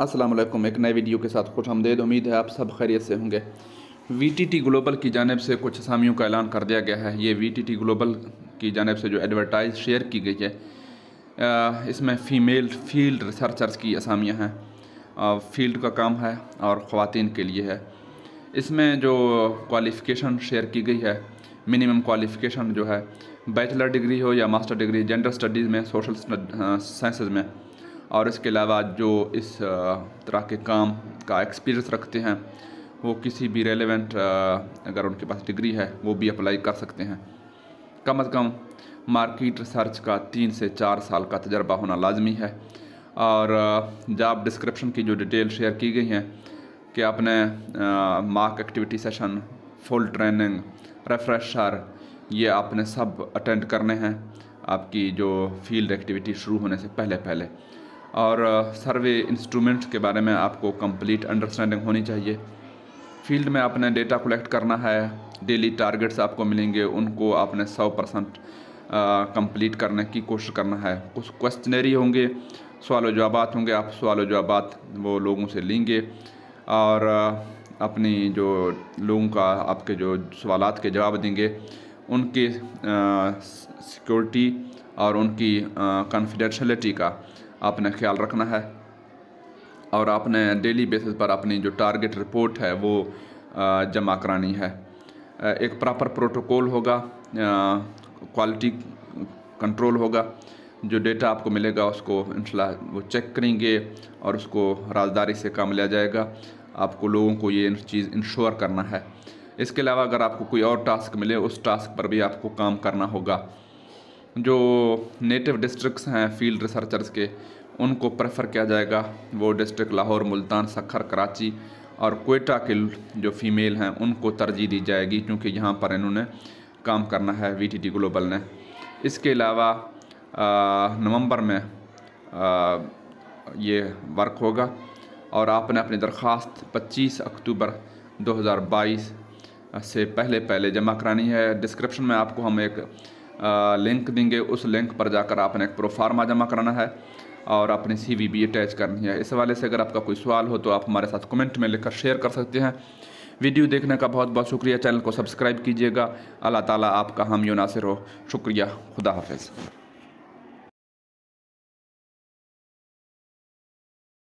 असलम एक नए वीडियो के साथ खुश हमदेद उम्मीद है आप सब खैरियत से होंगे टी ग्लोबल की जानब से कुछ असामियों का ऐलान कर दिया गया है ये टी ग्लोबल की जानब से जो एडवर्टाइज शेयर की गई है इसमें फ़ीमेल फील्ड रिसर्चर्स की असामियाँ हैं फील्ड का काम है और ख़वान के लिए है इसमें जो क्वालिफ़िकेशन शेयर की गई है मिनिमम क्वालिफ़िकेशन जो है बैचलर डिग्री हो या मास्टर डिग्री जेंडर स्टडीज़ में सोशल साइंसेज में और इसके अलावा जो इस तरह के काम का एक्सपीरियंस रखते हैं वो किसी भी रेलेवेंट अगर उनके पास डिग्री है वो भी अप्लाई कर सकते हैं कम अज़ कम मार्केट रिसर्च का तीन से चार साल का तजर्बा होना लाजमी है और जॉब डिस्क्रिप्शन की जो डिटेल शेयर की गई हैं कि आपने mark activity session full training refresher ये आपने सब अटेंड करने हैं आपकी जो फील्ड एक्टिविटी शुरू होने से पहले पहले और सर्वे इंस्ट्रूमेंट्स के बारे में आपको कंप्लीट अंडरस्टैंडिंग होनी चाहिए फील्ड में आपने डेटा कलेक्ट करना है डेली टारगेट्स आपको मिलेंगे उनको आपने सौ परसेंट कम्प्लीट करने की कोशिश करना है कुछ क्वेश्चनरी होंगे सवाल जवाब होंगे आप सवाल जवाब वो लोगों से लेंगे और अपनी जो लोगों का आपके जो सवाल के जवाब देंगे उनके सिक्योरिटी और उनकी कॉन्फिडेंशलिटी का आपने ख्याल रखना है और आपने डेली बेसिस पर अपनी जो टारगेट रिपोर्ट है वो जमा करानी है एक प्रॉपर प्रोटोकॉल होगा क्वालिटी कंट्रोल होगा जो डेटा आपको मिलेगा उसको इन वो चेक करेंगे और उसको राजदारी से काम लिया जाएगा आपको लोगों को ये चीज़ इंश्योर करना है इसके अलावा अगर आपको कोई और टास्क मिले उस टास्क पर भी आपको काम करना होगा जो नेटिव डिस्ट्रिक्स हैं फील्ड रिसर्चर्स के उनको प्रेफर किया जाएगा वो डिस्ट्रिक्ट लाहौर मुल्तान सखर कराची और कोयटा के जो फीमेल हैं उनको तरजीह दी जाएगी क्योंकि यहाँ पर इन्होंने काम करना है वी टी ग्लोबल ने इसके अलावा नवंबर में आ, ये वर्क होगा और आपने अपनी दरख्वास्त 25 अक्टूबर 2022 से पहले पहले जमा करानी है डिस्क्रिप्शन में आपको हम एक लिंक देंगे उस लिंक पर जाकर आपने एक प्रोफार्मा जमा कराना है और अपनी सी वी भी अटैच करनी है इस वाले से अगर आपका कोई सवाल हो तो आप हमारे साथ कमेंट में लिखकर शेयर कर सकते हैं वीडियो देखने का बहुत बहुत शुक्रिया चैनल को सब्सक्राइब कीजिएगा अल्लाह ताला आपका हम युनासर हो शुक्रिया खुदा हाफिज़